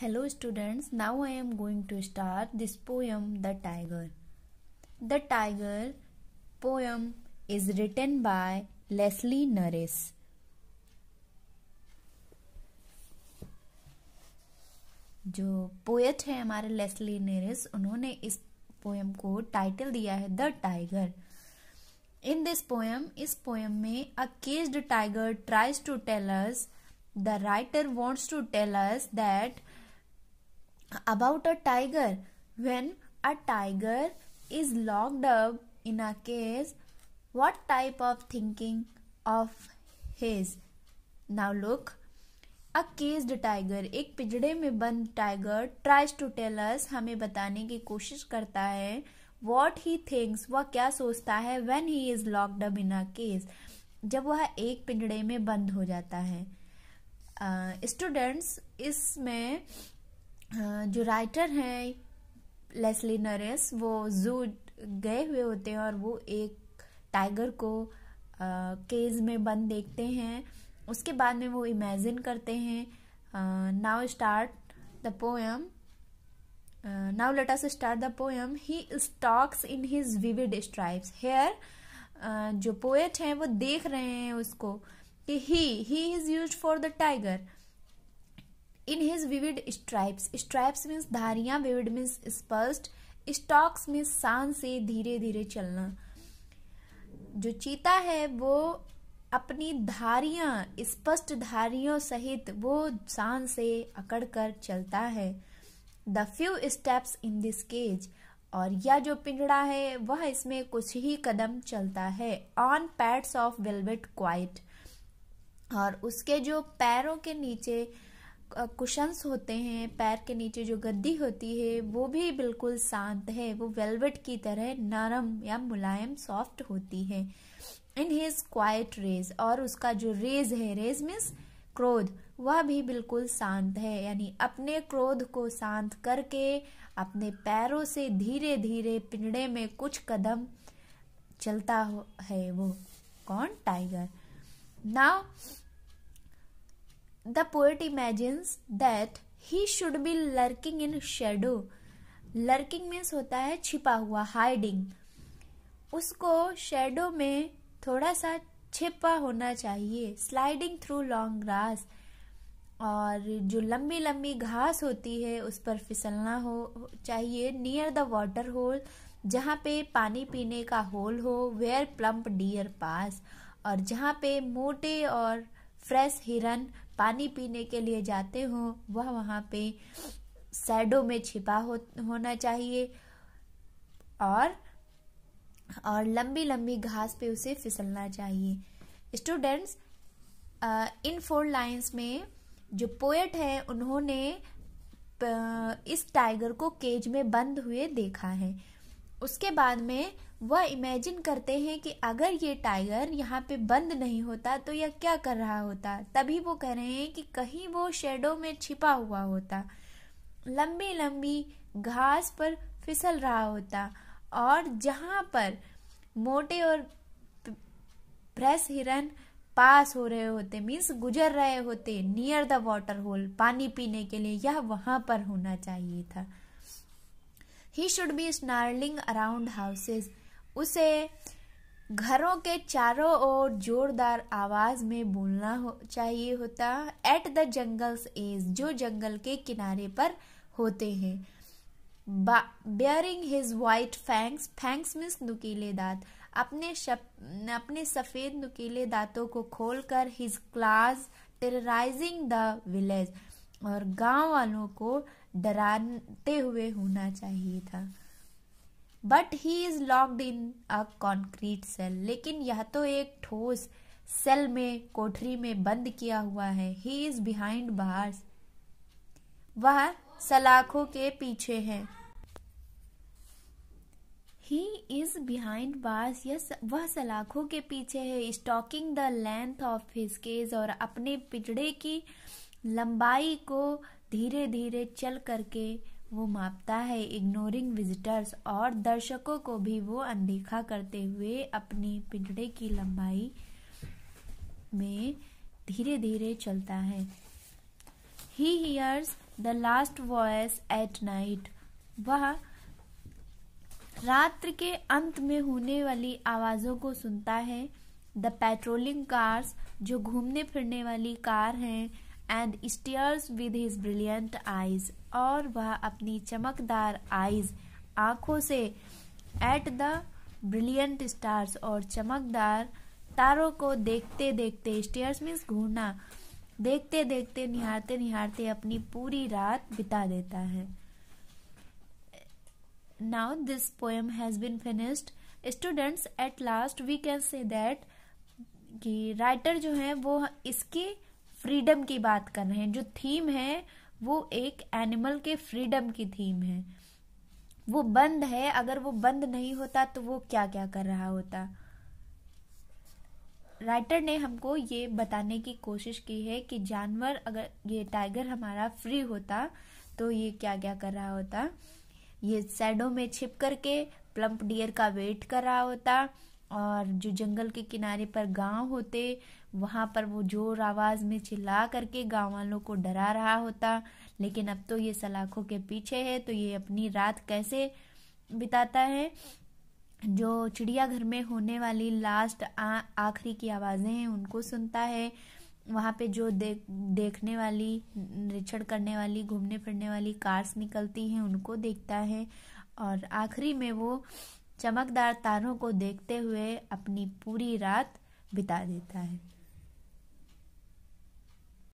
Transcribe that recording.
hello students now I am going to start this poem the tiger the tiger poem is written by leslie nares जो poet है हमारे Leslie Nereis उन्होंने इस poem को title दिया है the tiger in this poem इस poem में a caged tiger tries to tell us the writer wants to tell us that about a tiger when a tiger is locked up in a cage what type of thinking of his now look a caged tiger एक पिजड़े में बंद tiger tries to tell us हमें बताने की कोशिश करता है वॉट ही थिंक्स वह क्या सोचता है when he is locked up in a cage जब वह एक पिंजड़े में बंद हो जाता है स्टूडेंट्स uh, इसमें जो राइटर हैं लेस्ली नरेस वो जू गए हुए होते हैं और वो एक टाइगर को केज में बंद देखते हैं उसके बाद में वो इमेजिन करते हैं now start the poem now let us start the poem he stalks in his vivid stripes here जो पोएट हैं वो देख रहे हैं उसको कि he he is use for the tiger in his vivid stripes stripes means धारियां vivid means स्पष्ट स्टॉक्स में शान से धीरे धीरे चलना जो चीता है वो अपनी धारियां स्पष्ट धारियों सहित वो शान से अकड़ कर चलता है the few steps in this cage और यह जो पिंजड़ा है वह इसमें कुछ ही कदम चलता है on pads of velvet quiet और उसके जो पैरों के नीचे कुशंस होते हैं पैर के नीचे जो गद्दी होती है वो भी बिल्कुल शांत है वो वेलवेट की तरह नरम या मुलायम सॉफ्ट होती है इन हिज क्वाइट रेज और उसका जो रेज है रेज मीन्स क्रोध वह भी बिल्कुल शांत है यानी अपने क्रोध को शांत करके अपने पैरों से धीरे धीरे पिंड़े में कुछ कदम चलता है वो कौन tiger now the poet imagines that he should be lurking in shadow lurking means होता है छिपा हुआ हाइडिंग उसको शेडो में थोड़ा सा छिपा होना चाहिए स्लाइडिंग थ्रू लॉन्ग ग्रास और जो लंबी लंबी घास होती है उस पर फिसलना हो चाहिए नियर द वाटर होल जहाँ पे पानी पीने का होल हो वेयर प्लम्प डियर पास और जहाँ पे मोटे और फ्रेश हिरन पानी पीने के लिए जाते हो वह वहाँ पे साइडों में छिपा हो होना चाहिए और और लंबी लंबी घास पे उसे फिसलना चाहिए स्टूडेंट्स इन फोर लाइंस में जो पोएट है उन्होंने इस टाइगर को केज में बंद हुए देखा है उसके बाद में वह इमेजिन करते हैं कि अगर ये टाइगर यहाँ पे बंद नहीं होता तो यह क्या कर रहा होता तभी वो कह रहे हैं कि कहीं वो शेडो में छिपा हुआ होता लंबी लंबी घास पर फिसल रहा होता और जहाँ पर मोटे और भ्रस हिरन पास हो रहे होते मीन्स गुजर रहे होते नियर द वॉटर होल पानी पीने के लिए यह वहां पर होना चाहिए था he should be snarling around houses उसे घरों के चारों ओर जोरदार आवाज में बोलना हो, चाहिए होता एट द जंगल्स एज जो जंगल के किनारे पर होते हैं baring his white fangs fangs means नुकीले दांत अपने शप, अपने सफ़ेद नुकीले दांतों को खोलकर his claws terrorising the village और गांव वालों को डराते हुए होना चाहिए था but he is locked in a concrete cell लेकिन यह तो एक ठोस सेल में कोठरी में बंद किया हुआ है ही इज बिहाइंड बार्स वह सलाखों के पीछे है he is behind bars yes वह सलाखों के पीछे है stalking the length of his cage और अपने पिजड़े की लंबाई को धीरे धीरे चल करके वो मापता है इग्नोरिंग विजिटर्स और दर्शकों को भी वो अनदेखा करते हुए अपने पिंजड़े की लंबाई में धीरे धीरे चलता है he hears the last voice at night वह रात्र के अंत में होने वाली आवाज़ों को सुनता है द पेट्रोलिंग कार्स जो घूमने फिरने वाली कार हैं and stares with his brilliant eyes और वह अपनी चमकदार आईज आंखों से एट द ब्रिलियंट स्टार्स और चमकदार तारों को देखते देखते स्टेयर्स मीन्स घूरना देखते देखते निहारते निहारते अपनी पूरी रात बिता देता है now this poem has been finished students at last we can say that कि राइटर जो है वो इसके फ्रीडम की बात कर रहे हैं जो थीम है वो एक एनिमल के फ्रीडम की थीम है वो बंद है अगर वो बंद नहीं होता तो वो क्या क्या कर रहा होता राइटर ने हमको ये बताने की कोशिश की है कि जानवर अगर ये टाइगर हमारा फ्री होता तो ये क्या क्या कर रहा होता ये सैडो में छिप करके प्लम्प डियर का वेट कर रहा होता और जो जंगल के किनारे पर गांव होते वहां पर वो जोर आवाज़ में चिल्ला करके गाँव वालों को डरा रहा होता लेकिन अब तो ये सलाखों के पीछे है तो ये अपनी रात कैसे बिताता है जो चिड़ियाघर में होने वाली लास्ट आखिरी की आवाज़ें हैं उनको सुनता है वहाँ पे जो देख देखने वाली निरीक्षण करने वाली घूमने फिरने वाली कार्स निकलती हैं उनको देखता है और आखिरी में वो चमकदार तारों को देखते हुए अपनी पूरी रात बिता देता है